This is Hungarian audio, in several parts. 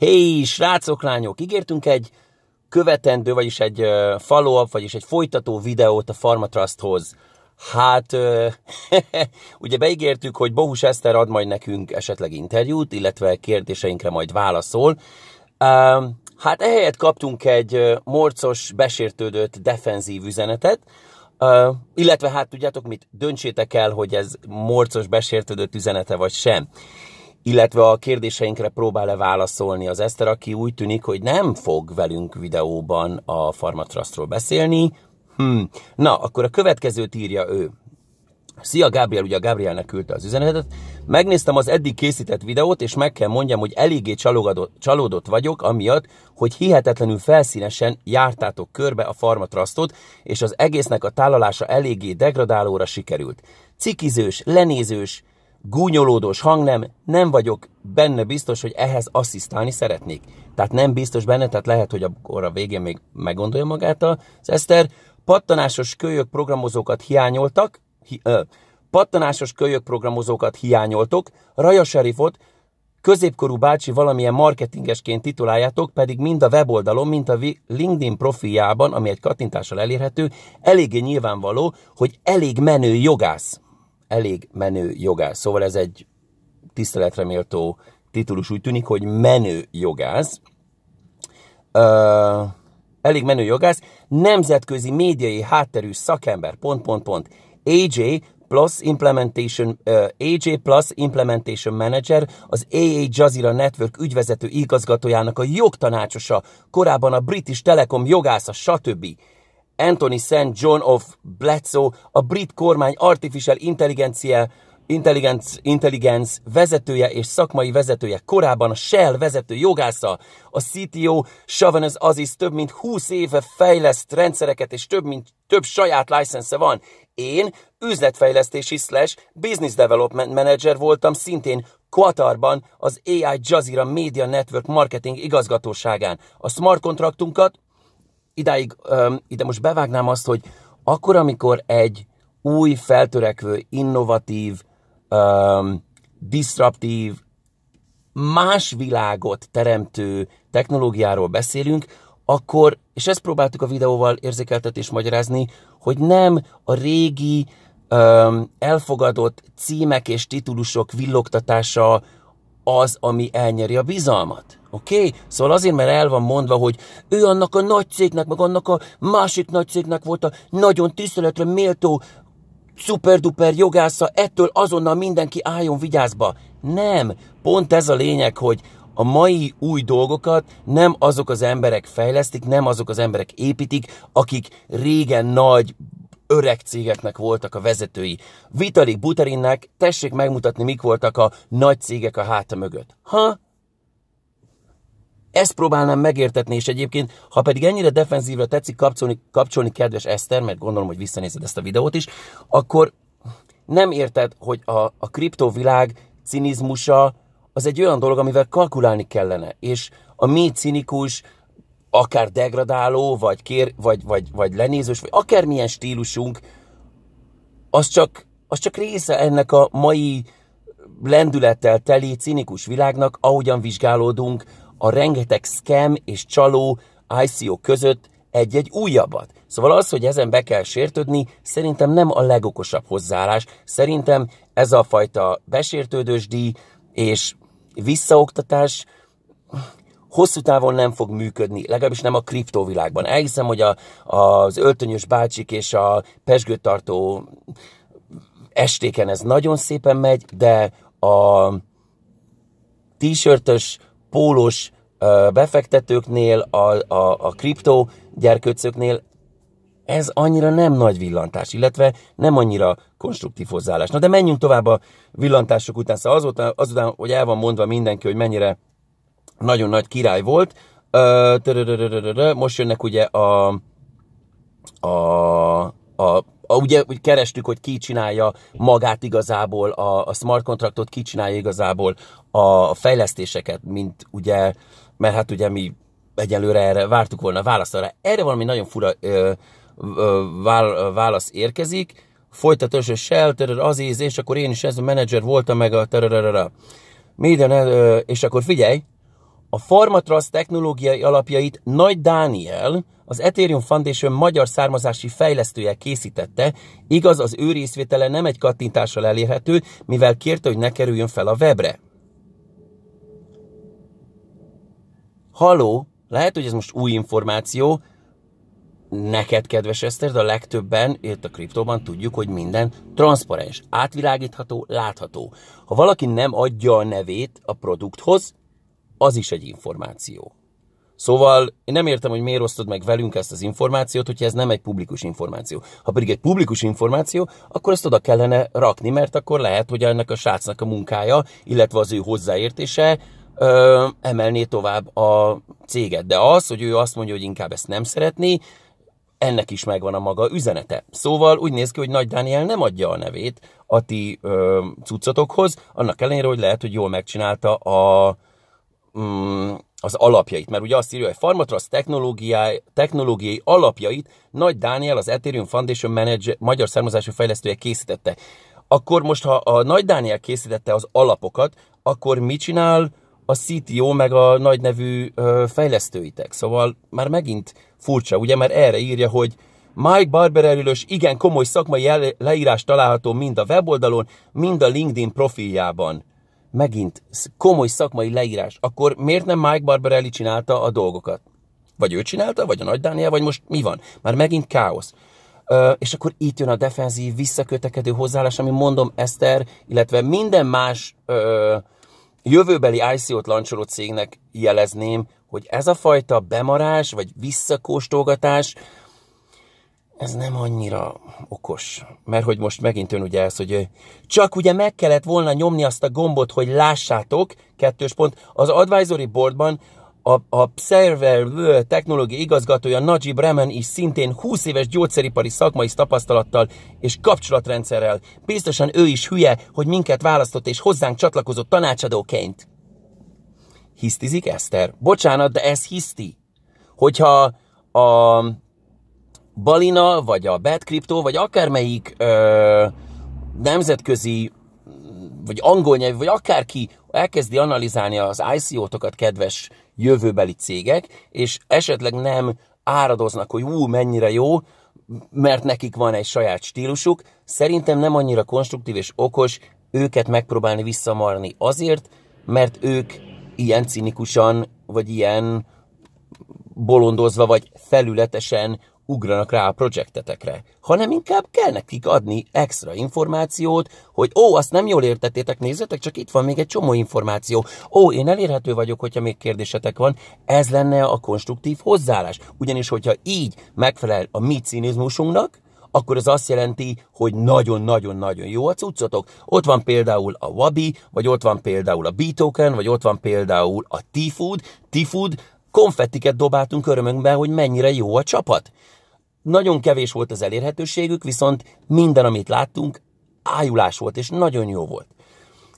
Hé, srácok, lányok, ígértünk egy követendő, vagyis egy follow-up, vagyis egy folytató videót a Farmatrusthoz. Hát, ugye beígértük, hogy Bohus Eszter ad majd nekünk esetleg interjút, illetve kérdéseinkre majd válaszol. Hát ehelyett kaptunk egy morcos, besértődött defenzív üzenetet, Uh, illetve hát tudjátok mit, döntsétek el, hogy ez morcos, besértődött üzenete vagy sem illetve a kérdéseinkre próbál-e válaszolni az Eszter, aki úgy tűnik, hogy nem fog velünk videóban a Farmatrustról beszélni. Hmm. Na, akkor a következőt írja ő. Szia Gábriel, ugye a Gábrielnek küldte az üzenetet. Megnéztem az eddig készített videót, és meg kell mondjam, hogy eléggé csalódott vagyok, amiatt, hogy hihetetlenül felszínesen jártátok körbe a farmatrasztot, és az egésznek a tálalása eléggé degradálóra sikerült. Cikizős, lenézős, gúnyolódós hangnem, nem vagyok benne biztos, hogy ehhez asszisztálni szeretnék. Tehát nem biztos benne, tehát lehet, hogy akkor a végén még meggondolja magát az Eszter. Pattanásos kölyök programozókat hiányoltak, hi, ö, pattanásos kölyök programozókat hiányoltok, Raja Serifot, középkorú bácsi valamilyen marketingesként tituláljátok, pedig mind a weboldalon, mind a LinkedIn profiljában, ami egy kattintással elérhető, eléggé nyilvánvaló, hogy elég menő jogász elég menő jogász. Szóval ez egy tiszteletre méltó titulus úgy tűnik, hogy menő jogász. Uh, elég menő jogász, nemzetközi médiai hátterű szakember, pont, pont, pont, AJ Plus Implementation, uh, AJ Plus Implementation Manager, az AA Jazeera Network ügyvezető igazgatójának a jogtanácsosa, korábban a British Telekom jogásza, stb. Anthony St. John of Bledsoe, a brit kormány artificial intelligencia Intelligence, Intelligence vezetője és szakmai vezetője, korábban a Shell vezető jogásza, a CTO Chavanez Aziz több mint 20 éve fejleszt rendszereket és több, mint, több saját licensze van. Én üzletfejlesztési slash business development manager voltam szintén Qatarban az AI Jazeera Media Network marketing igazgatóságán. A smart kontraktunkat idáig um, ide most bevágnám azt, hogy akkor, amikor egy új, feltörekvő, innovatív, um, disruptív, más világot teremtő technológiáról beszélünk, akkor, és ezt próbáltuk a videóval érzékeltetés, magyarázni, hogy nem a régi um, elfogadott címek és titulusok villogtatása az, ami elnyeri a bizalmat. Oké? Okay? Szóval azért, mert el van mondva, hogy ő annak a nagy cégnek, meg annak a másik nagy cégnek volt a nagyon tiszteletre méltó szuperduper jogásza, ettől azonnal mindenki álljon vigyázba. Nem, pont ez a lényeg, hogy a mai új dolgokat nem azok az emberek fejlesztik, nem azok az emberek építik, akik régen nagy öreg cégeknek voltak a vezetői. Vitalik Buterinnek tessék megmutatni, mik voltak a nagy cégek a háta mögött. Ha? Ezt próbálnám megértetni, és egyébként, ha pedig ennyire defenzívra tetszik kapcsolni, kapcsolni kedves Eszter, mert gondolom, hogy visszanézed ezt a videót is, akkor nem érted, hogy a, a kriptovilág cinizmusa az egy olyan dolog, amivel kalkulálni kellene, és a mi cinikus, akár degradáló, vagy, kér, vagy, vagy, vagy lenézős, vagy akármilyen stílusunk, az csak, az csak része ennek a mai lendülettel teli cinikus világnak, ahogyan vizsgálódunk a rengeteg scam és csaló ICO között egy-egy újabbat. Szóval az, hogy ezen be kell sértődni, szerintem nem a legokosabb hozzáállás. Szerintem ez a fajta besértődős díj és visszaoktatás hosszú távon nem fog működni, legalábbis nem a kriptóvilágban. Elhiszem, hogy a, az öltönyös bácsik és a pesgőtartó estéken ez nagyon szépen megy, de a t-shirtös pólós befektetőknél, a, a, a kriptó gyerkőcöknél ez annyira nem nagy villantás, illetve nem annyira konstruktív hozzáállás. Na de menjünk tovább a villantások után. Szóval azután, azután hogy el van mondva mindenki, hogy mennyire nagyon nagy király volt, most jönnek ugye a, a, a a, ugye hogy kerestük, hogy ki csinálja magát igazából a, a smart kontraktot, ki csinálja igazából a fejlesztéseket, mint ugye, mert hát ugye mi egyelőre erre vártuk volna választ arra. Erre valami nagyon fura ö, ö, vál, válasz érkezik, folytatós, hogy Shell, az íz, és akkor én is ez a menedzser voltam, meg a terörörörö. Minden, és akkor figyelj, a Farmatras technológiai alapjait Nagy Dániel, az Ethereum Foundation magyar származási fejlesztője készítette, igaz az ő részvétele nem egy kattintással elérhető, mivel kérte, hogy ne kerüljön fel a webre. Haló, lehet, hogy ez most új információ, neked, kedves Eszter, de a legtöbben, itt a kriptóban tudjuk, hogy minden transzparens, átvilágítható, látható. Ha valaki nem adja a nevét a produkthoz, az is egy információ. Szóval én nem értem, hogy miért osztod meg velünk ezt az információt, hogyha ez nem egy publikus információ. Ha pedig egy publikus információ, akkor ezt oda kellene rakni, mert akkor lehet, hogy ennek a srácnak a munkája, illetve az ő hozzáértése ö, emelné tovább a céget. De az, hogy ő azt mondja, hogy inkább ezt nem szeretné, ennek is megvan a maga üzenete. Szóval úgy néz ki, hogy Nagy Dániel nem adja a nevét a ti ö, cuccatokhoz, annak ellenére, hogy lehet, hogy jól megcsinálta a, mm, az alapjait, mert ugye azt írja, hogy Farmatrust technológiái, technológiai alapjait Nagy Dániel, az Ethereum Foundation Manager, magyar származású fejlesztője készítette. Akkor most, ha a Nagy Dániel készítette az alapokat, akkor mit csinál a CTO meg a nagy nevű ö, fejlesztőitek? Szóval már megint furcsa, ugye, mert erre írja, hogy Mike Barber erőlös, igen komoly szakmai leírás található mind a weboldalon, mind a LinkedIn profiljában megint komoly szakmai leírás, akkor miért nem Mike Barbarelli csinálta a dolgokat? Vagy ő csinálta, vagy a Nagy Dániel, vagy most mi van? Már megint káosz. Ö, és akkor itt jön a defenzív, visszakötekedő hozzáállás, ami mondom Eszter, illetve minden más ö, jövőbeli ICO-t lancsoló cégnek jelezném, hogy ez a fajta bemarás, vagy visszakóstolgatás, ez nem annyira okos. Mert hogy most megint ön ugye ez, hogy csak ugye meg kellett volna nyomni azt a gombot, hogy lássátok, kettős pont, az advisory boardban a, a Server technológia igazgatója Najib Remen is szintén 20 éves gyógyszeripari szakmai tapasztalattal és kapcsolatrendszerrel. Biztosan ő is hülye, hogy minket választott és hozzánk csatlakozott tanácsadóként. Hisztizik Eszter? Bocsánat, de ez hiszti. Hogyha a Balina, vagy a Crypto, vagy akármelyik ö, nemzetközi, vagy angol nyelv, vagy akárki elkezdi analizálni az ICO-tokat, kedves jövőbeli cégek, és esetleg nem áradoznak, hogy ú, mennyire jó, mert nekik van egy saját stílusuk, szerintem nem annyira konstruktív és okos őket megpróbálni visszamarni azért, mert ők ilyen cinikusan, vagy ilyen bolondozva, vagy felületesen ugranak rá a projektetekre, hanem inkább kell nekik adni extra információt, hogy ó, azt nem jól értettétek, nézzetek, csak itt van még egy csomó információ. Ó, én elérhető vagyok, hogyha még kérdésetek van. Ez lenne a konstruktív hozzáállás. Ugyanis, hogyha így megfelel a mi cinizmusunknak, akkor ez azt jelenti, hogy nagyon-nagyon-nagyon jó a cuccotok. Ott van például a Wabi, vagy ott van például a Beatoken, vagy ott van például a T-Food. T-Food konfettiket dobáltunk örömünkbe, hogy mennyire jó a csapat. Nagyon kevés volt az elérhetőségük, viszont minden, amit láttunk, ájulás volt, és nagyon jó volt.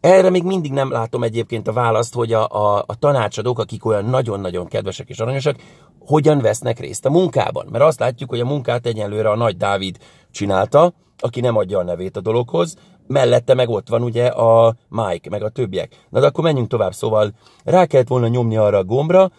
Erre még mindig nem látom egyébként a választ, hogy a, a, a tanácsadók, akik olyan nagyon-nagyon kedvesek és aranyosak, hogyan vesznek részt a munkában. Mert azt látjuk, hogy a munkát egyenlőre a nagy Dávid csinálta, aki nem adja a nevét a dologhoz, mellette meg ott van ugye a Mike, meg a többiek. Na de akkor menjünk tovább, szóval rá kellett volna nyomni arra a gombra,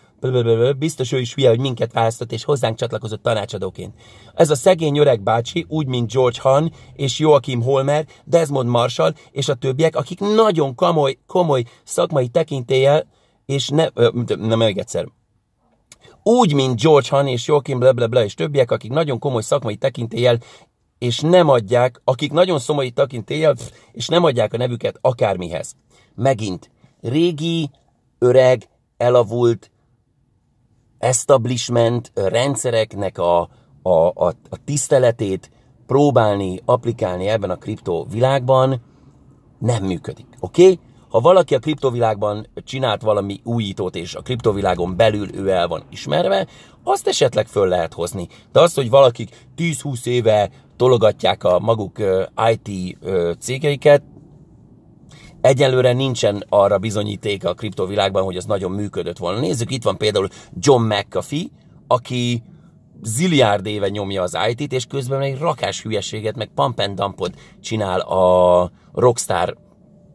biztos ő is hülye, hogy minket választott és hozzánk csatlakozott tanácsadóként. Ez a szegény öreg bácsi, úgy mint George Han és Joachim Holmer, Desmond Marshall és a többiek, akik nagyon komoly, komoly szakmai tekintéllyel, és ne, nem még egyszer, úgy, mint George Han és Joachim blablabla bla, bla és többiek, akik nagyon komoly szakmai tekintéllyel és nem adják, akik nagyon szomorú takintéllyel, és nem adják a nevüket akármihez. Megint régi, öreg, elavult establishment rendszereknek a, a, a, a tiszteletét próbálni applikálni ebben a kriptovilágban nem működik. Oké? Okay? Ha valaki a kriptovilágban csinált valami újítót, és a kriptovilágon belül ő el van ismerve, azt esetleg föl lehet hozni. De azt, hogy valakik 10-20 éve tologatják a maguk IT cégeiket. Egyelőre nincsen arra bizonyíték a kriptovilágban, hogy ez nagyon működött volna. Nézzük, itt van például John McAfee, aki zilliárd éve nyomja az IT-t, és közben egy rakás hülyeséget, meg pump and dumpot csinál a rockstar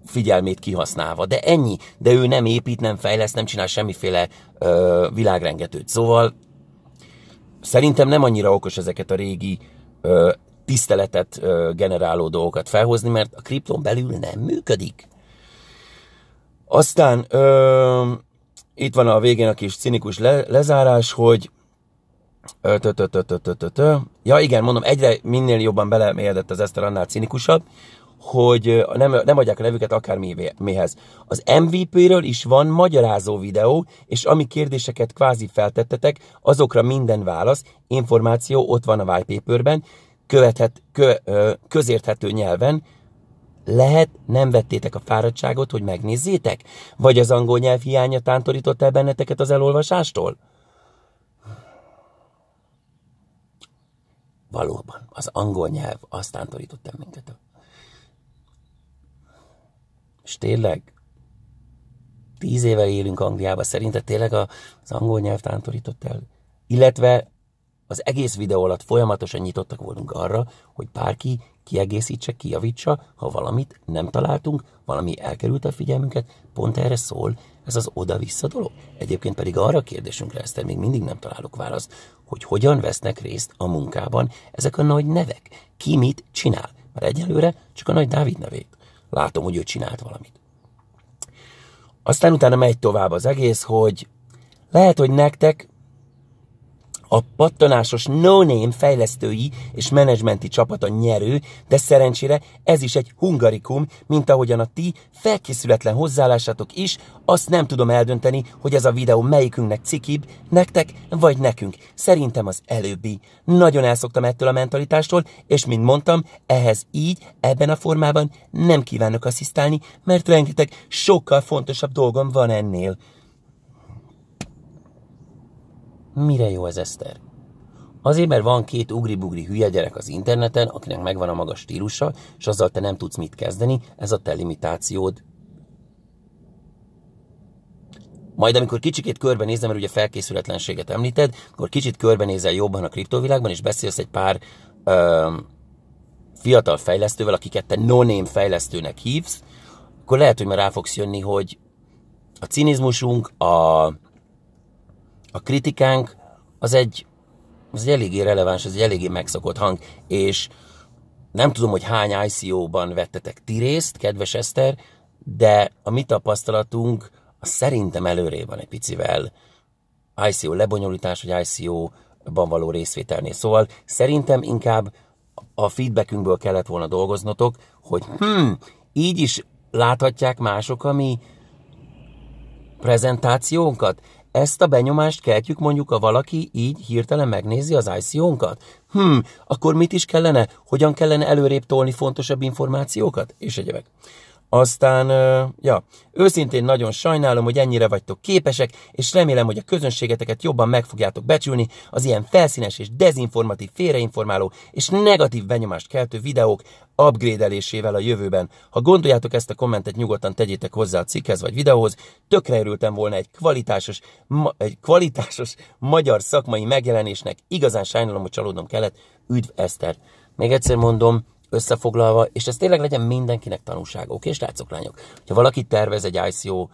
figyelmét kihasználva. De ennyi. De ő nem épít, nem fejleszt, nem csinál semmiféle ö, világrengetőt. Szóval szerintem nem annyira okos ezeket a régi ö, tiszteletet generáló dolgokat felhozni, mert a kripton belül nem működik. Aztán ö, itt van a végén a kis cinikus le, lezárás, hogy tö. Ja igen, mondom, egyre minél jobban belemélyedett az Eszter, annál cinikusabb, hogy nem, nem adják a nevüket akármihez. Az MVP-ről is van magyarázó videó, és ami kérdéseket kvázi feltettetek, azokra minden válasz, információ ott van a whitepaperben, követhet, kö, ö, közérthető nyelven, lehet nem vettétek a fáradtságot, hogy megnézzétek? Vagy az angol nyelv hiánya tántorított el benneteket az elolvasástól? Valóban, az angol nyelv azt tántorított el minket. És tényleg, tíz éve élünk Angliába, szerinted tényleg az angol nyelv tántorított el? Illetve az egész videó alatt folyamatosan nyitottak voltunk arra, hogy bárki kiegészítse, kijavítsa, ha valamit nem találtunk, valami elkerült a figyelmünket, pont erre szól ez az oda-vissza dolog. Egyébként pedig arra a kérdésünkre, ezt még mindig nem találok választ, hogy hogyan vesznek részt a munkában ezek a nagy nevek, ki mit csinál. Mert egyelőre csak a nagy Dávid nevét. Látom, hogy ő csinált valamit. Aztán utána megy tovább az egész, hogy lehet, hogy nektek a pattanásos no-name fejlesztői és menedzsmenti csapata nyerő, de szerencsére ez is egy hungarikum, mint ahogyan a ti felkészületlen hozzáállásatok is, azt nem tudom eldönteni, hogy ez a videó melyikünknek cikibb, nektek vagy nekünk. Szerintem az előbbi. Nagyon elszoktam ettől a mentalitástól, és mint mondtam, ehhez így, ebben a formában nem kívánok asszisztálni, mert rengeteg sokkal fontosabb dolgom van ennél. Mire jó ez, Eszter? Azért, mert van két ugribugri hülye gyerek az interneten, akinek megvan a maga stílusa, és azzal te nem tudsz mit kezdeni, ez a te limitációd. Majd amikor kicsikét körbenézem, mert ugye felkészületlenséget említed, akkor kicsit körbenézel jobban a kriptovilágban, és beszélsz egy pár ö, fiatal fejlesztővel, akiket te no fejlesztőnek hívsz, akkor lehet, hogy már rá fogsz jönni, hogy a cinizmusunk, a, a kritikánk az egy, az egy eléggé releváns, az egy eléggé megszokott hang, és nem tudom, hogy hány ICO-ban vettetek ti részt, kedves Eszter, de a mi tapasztalatunk az szerintem előré van egy picivel ICO lebonyolítás, vagy ICO-ban való részvételnél. Szóval szerintem inkább a feedbackünkből kellett volna dolgoznotok, hogy hmm, így is láthatják mások a mi prezentációnkat, ezt a benyomást keltjük mondjuk, a valaki így hirtelen megnézi az ICO-nkat? Hm, akkor mit is kellene? Hogyan kellene előrébb tolni fontosabb információkat? És egyebek. Aztán, ja, őszintén nagyon sajnálom, hogy ennyire vagytok képesek, és remélem, hogy a közönségeteket jobban meg fogjátok becsülni az ilyen felszínes és dezinformatív, félreinformáló és negatív benyomást keltő videók upgrade-elésével a jövőben. Ha gondoljátok ezt a kommentet, nyugodtan tegyétek hozzá a cikkhez vagy videóhoz. Tökre örültem volna egy kvalitásos, ma, egy kvalitásos magyar szakmai megjelenésnek. Igazán sajnálom, hogy csalódnom kellett. Üdv Eszter! Még egyszer mondom, összefoglalva, és ez tényleg legyen mindenkinek tanulság. Oké, srácok, lányok? Ha valaki tervez egy ICO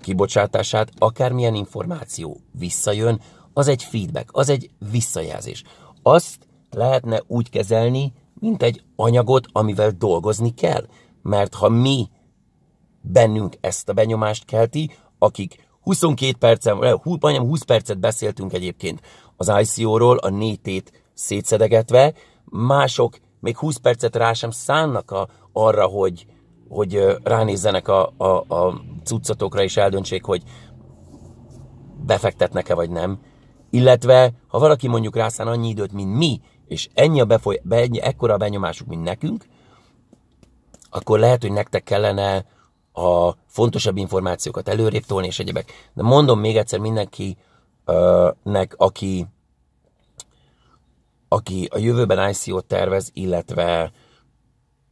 kibocsátását, akármilyen információ visszajön, az egy feedback, az egy visszajelzés. Azt lehetne úgy kezelni, mint egy anyagot, amivel dolgozni kell. Mert ha mi bennünk ezt a benyomást kelti, akik 22 percen, eh, majdnem 20 percet beszéltünk egyébként az ICO-ról, a négy tét szétszedegetve, mások még 20 percet rá sem szánnak a, arra, hogy, hogy ránézzenek a, a, a cuccatokra és eldöntsék, hogy befektetnek-e vagy nem. Illetve, ha valaki mondjuk rászán annyi időt, mint mi, és ennyi a befoly, be, ennyi, ekkora a benyomásuk, mint nekünk, akkor lehet, hogy nektek kellene a fontosabb információkat előrébb tolni, és egyebek. De mondom még egyszer mindenkinek, aki aki a jövőben ICO-t tervez, illetve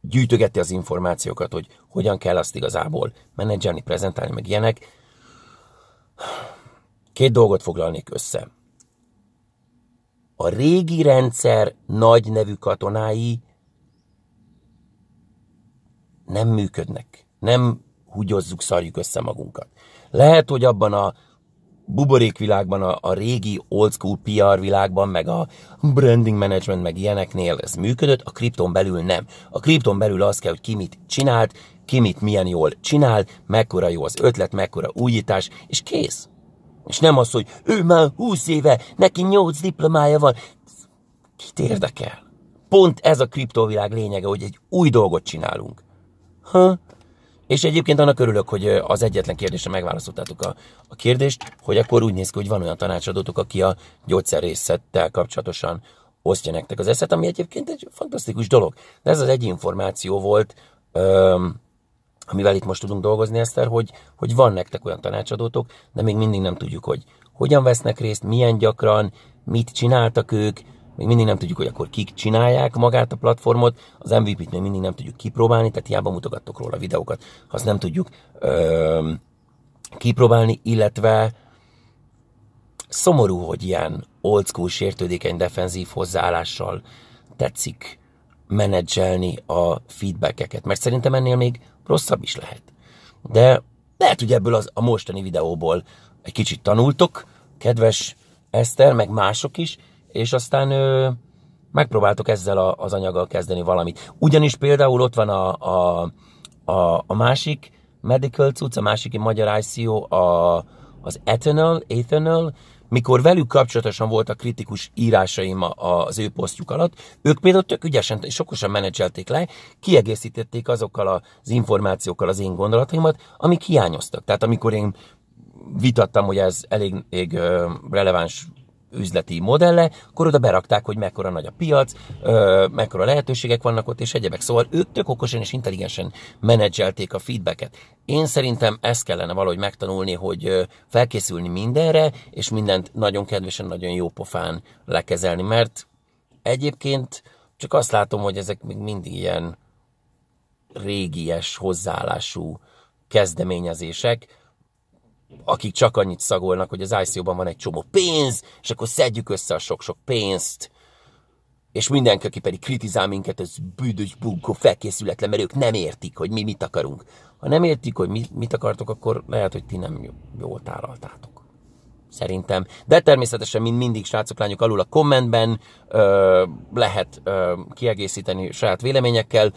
gyűjtögeti az információkat, hogy hogyan kell azt igazából menedzselni, prezentálni, meg ilyenek. Két dolgot foglalnék össze. A régi rendszer nagy nevű katonái nem működnek. Nem húgyozzuk, szarjuk össze magunkat. Lehet, hogy abban a buborékvilágban, a, a régi old school PR világban, meg a branding management, meg ilyeneknél ez működött, a kripton belül nem. A kripton belül az kell, hogy ki mit csinált, ki mit milyen jól csinál, mekkora jó az ötlet, mekkora újítás, és kész. És nem az, hogy ő már 20 éve, neki 8 diplomája van. Kit érdekel? Pont ez a kriptovilág lényege, hogy egy új dolgot csinálunk. Ha? És egyébként annak örülök, hogy az egyetlen kérdésre megválaszoltátok a, a kérdést, hogy akkor úgy néz ki, hogy van olyan tanácsadótok, aki a gyógyszerészettel kapcsolatosan osztja nektek az eszet, ami egyébként egy fantasztikus dolog. De ez az egy információ volt, öm, amivel itt most tudunk dolgozni, Eszter, hogy, hogy van nektek olyan tanácsadótok, de még mindig nem tudjuk, hogy hogyan vesznek részt, milyen gyakran, mit csináltak ők, még mindig nem tudjuk, hogy akkor kik csinálják magát a platformot, az MVP-t még mindig nem tudjuk kipróbálni, tehát hiába mutogattok róla videókat, ha azt nem tudjuk ö, kipróbálni, illetve szomorú, hogy ilyen old school, sértődékeny, defenzív hozzáállással tetszik menedzselni a feedbackeket, mert szerintem ennél még rosszabb is lehet. De lehet, hogy ebből az, a mostani videóból egy kicsit tanultok, kedves Eszter, meg mások is, és aztán ö, megpróbáltok ezzel a, az anyaggal kezdeni valamit. Ugyanis például ott van a, a, a, a másik medical cucc, a másik magyar ICO, a, az ethanol, ethanol, mikor velük kapcsolatosan voltak kritikus írásaim az ő posztjuk alatt, ők például tök ügyesen és sokosan menedzselték le, kiegészítették azokkal az információkkal az én gondolataimat, amik hiányoztak. Tehát amikor én vitattam, hogy ez elég, elég releváns üzleti modelle, akkor oda berakták, hogy mekkora nagy a piac, ö, mekkora lehetőségek vannak ott, és egyebek. Szóval ők tök okosan és intelligensen menedzselték a feedbacket. Én szerintem ezt kellene valahogy megtanulni, hogy felkészülni mindenre, és mindent nagyon kedvesen, nagyon jó pofán lekezelni, mert egyébként csak azt látom, hogy ezek még mindig ilyen régies hozzáállású kezdeményezések, akik csak annyit szagolnak, hogy az ICO-ban van egy csomó pénz, és akkor szedjük össze a sok-sok pénzt, és mindenki, aki pedig kritizál minket, ez büdös bunkó, felkészületlen, mert ők nem értik, hogy mi mit akarunk. Ha nem értik, hogy mi, mit akartok, akkor lehet, hogy ti nem jól tálaltátok. Szerintem. De természetesen, mint mindig, srácok, lányok, alul a kommentben ö, lehet ö, kiegészíteni saját véleményekkel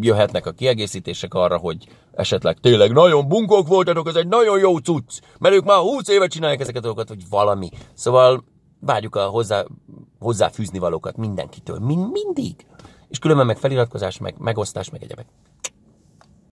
jöhetnek a kiegészítések arra, hogy esetleg tényleg nagyon bunkók voltatok, ez egy nagyon jó cucc, mert ők már 20 éve csinálják ezeket a dolgokat, vagy valami. Szóval várjuk a hozzá, hozzáfűzni valókat mindenkitől, mind, mindig. És különben meg feliratkozás, meg megosztás, meg egyebek.